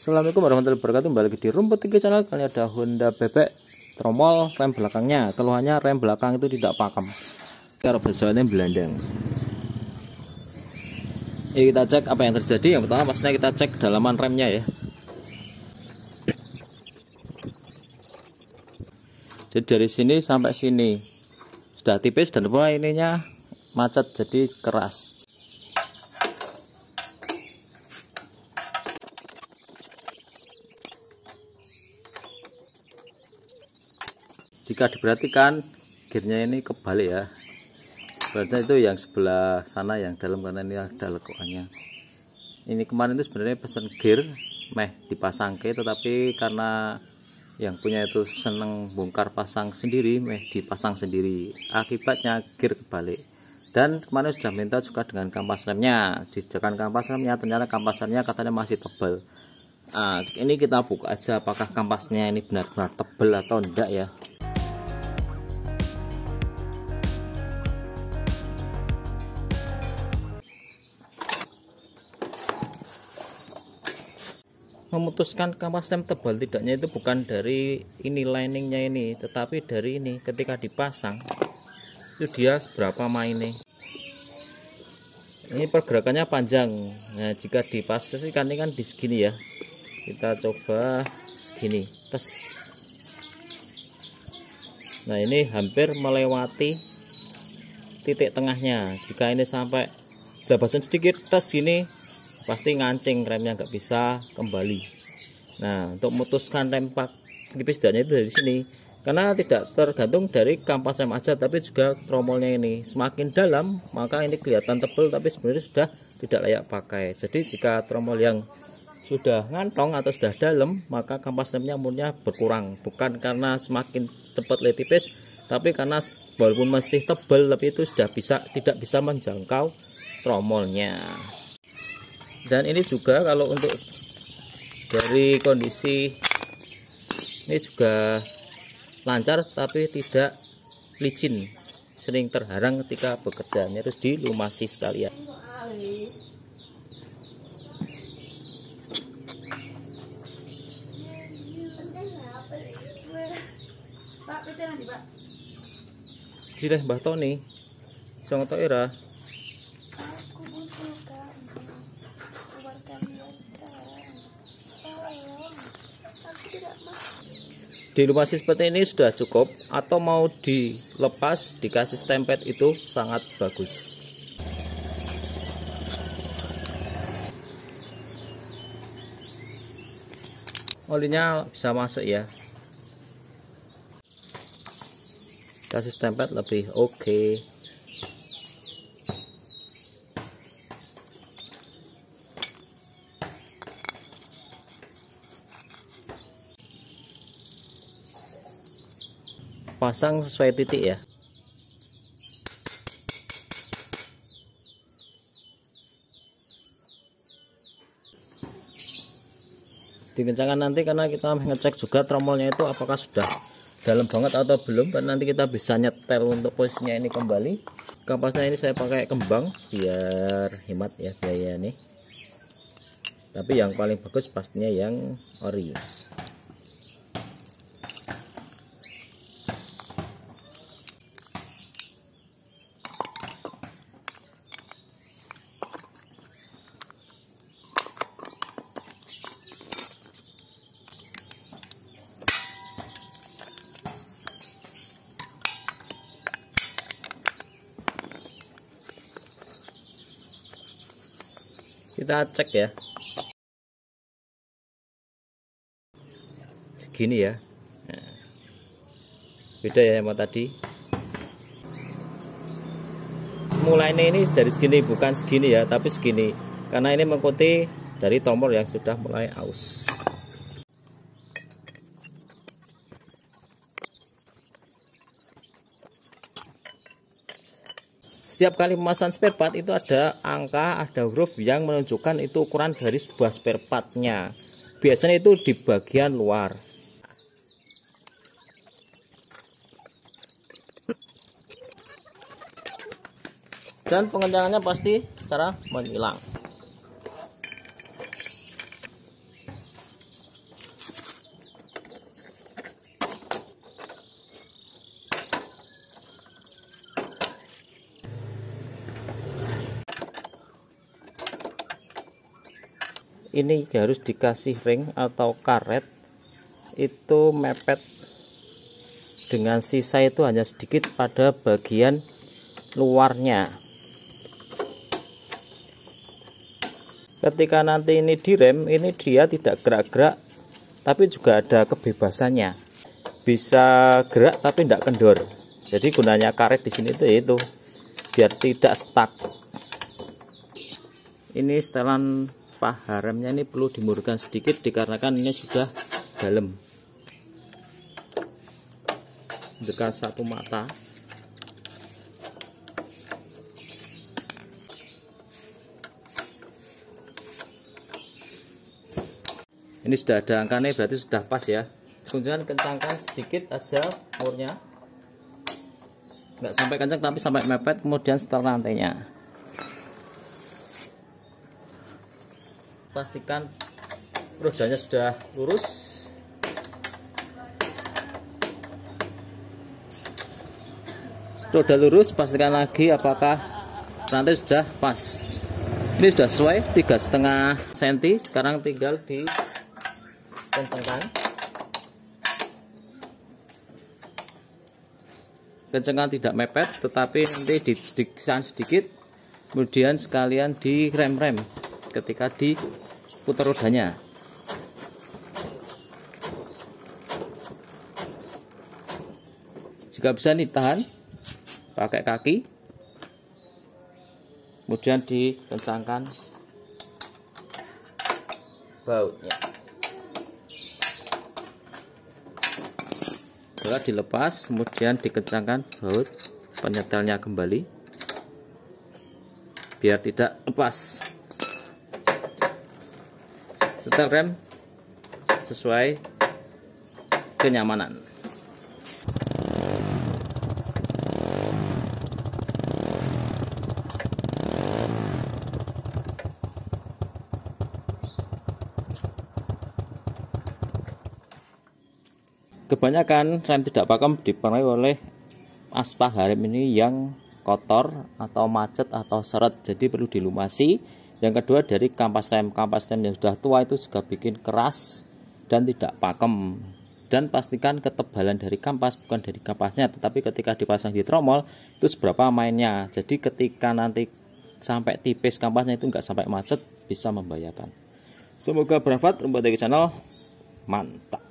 Assalamualaikum warahmatullahi wabarakatuh Kembali di rumput tiga channel Kali ada Honda bebek tromol rem belakangnya Keluhannya rem belakang itu tidak pakem Kalau besoknya belandang Ini kita cek apa yang terjadi Yang pertama maksudnya kita cek dalaman remnya ya Jadi dari sini sampai sini Sudah tipis dan mulai ininya macet jadi keras jika diperhatikan gearnya ini kebalik ya sebenarnya itu yang sebelah sana yang dalam karena ini ada lekukannya. ini kemarin itu sebenarnya pesan gear meh dipasang ke tetapi karena yang punya itu seneng bongkar pasang sendiri meh dipasang sendiri akibatnya gear kebalik dan kemarin sudah minta juga dengan kampas remnya disediakan kampas remnya ternyata kampas remnya katanya masih tebal nah, ini kita buka aja apakah kampasnya ini benar-benar tebal atau enggak ya memutuskan kampas lem tebal tidaknya itu bukan dari ini liningnya ini tetapi dari ini ketika dipasang itu dia seberapa maine ini pergerakannya panjang nah jika dipasang ini kan di segini ya kita coba segini tes nah ini hampir melewati titik tengahnya jika ini sampai belabasan sedikit tes ini pasti ngancing remnya nggak bisa kembali nah untuk memutuskan rem tipis dannya itu dari sini karena tidak tergantung dari kampas rem aja tapi juga tromolnya ini semakin dalam maka ini kelihatan tebal tapi sebenarnya sudah tidak layak pakai jadi jika tromol yang sudah ngantong atau sudah dalam maka kampas remnya umurnya berkurang bukan karena semakin cepat lebih tipis tapi karena walaupun masih tebal tapi itu sudah bisa tidak bisa menjangkau tromolnya dan ini juga kalau untuk dari kondisi ini juga lancar tapi tidak licin sering terharang ketika bekerjanya terus dilumasi sekalian Pak, Mbah Tony. sangat Toira. di lumasi seperti ini sudah cukup atau mau dilepas dikasih stempet itu sangat bagus olinya bisa masuk ya kasih stempet lebih oke okay. pasang sesuai titik ya dikencangkan nanti karena kita ngecek juga tromolnya itu apakah sudah dalam banget atau belum dan nanti kita bisa nyetel untuk posisinya ini kembali kapasnya ini saya pakai kembang biar hemat ya biaya nih tapi yang paling bagus pastinya yang ori kita cek ya segini ya nah. beda ya sama tadi ini ini dari segini bukan segini ya tapi segini karena ini mengikuti dari tombol yang sudah mulai aus setiap kali pemasangan spare part itu ada angka, ada huruf yang menunjukkan itu ukuran dari sebuah spare partnya. Biasanya itu di bagian luar. Dan pengencangannya pasti secara menghilang. ini harus dikasih ring atau karet itu mepet dengan sisa itu hanya sedikit pada bagian luarnya ketika nanti ini direm ini dia tidak gerak-gerak tapi juga ada kebebasannya bisa gerak tapi tidak kendor jadi gunanya karet di sini itu yaitu biar tidak stuck ini setelan apa haremnya ini perlu dimurkan sedikit dikarenakan ini sudah dalam dekat satu mata ini sudah ada angkanya berarti sudah pas ya kuncian kencangkan sedikit aja murnya nggak sampai kencang tapi sampai mepet kemudian setel rantainya pastikan rodanya sudah lurus roda lurus pastikan lagi apakah nanti sudah pas ini sudah sesuai tiga setengah senti sekarang tinggal di kencengkan kencengkan tidak mepet tetapi nanti di sedikit, sedikit kemudian sekalian di rem-rem ketika diputar rodanya jika bisa nih tahan pakai kaki kemudian dikencangkan bautnya setelah dilepas kemudian dikencangkan baut penyetelnya kembali biar tidak lepas dan rem sesuai kenyamanan kebanyakan rem tidak pakem dipengaruhi oleh aspal harim ini yang kotor atau macet atau seret jadi perlu dilumasi yang kedua dari kampas rem kampas rem yang sudah tua itu juga bikin keras dan tidak pakem dan pastikan ketebalan dari kampas bukan dari kampasnya tetapi ketika dipasang di tromol itu seberapa mainnya jadi ketika nanti sampai tipis kampasnya itu nggak sampai macet bisa membahayakan semoga bermanfaat rumput dari channel mantap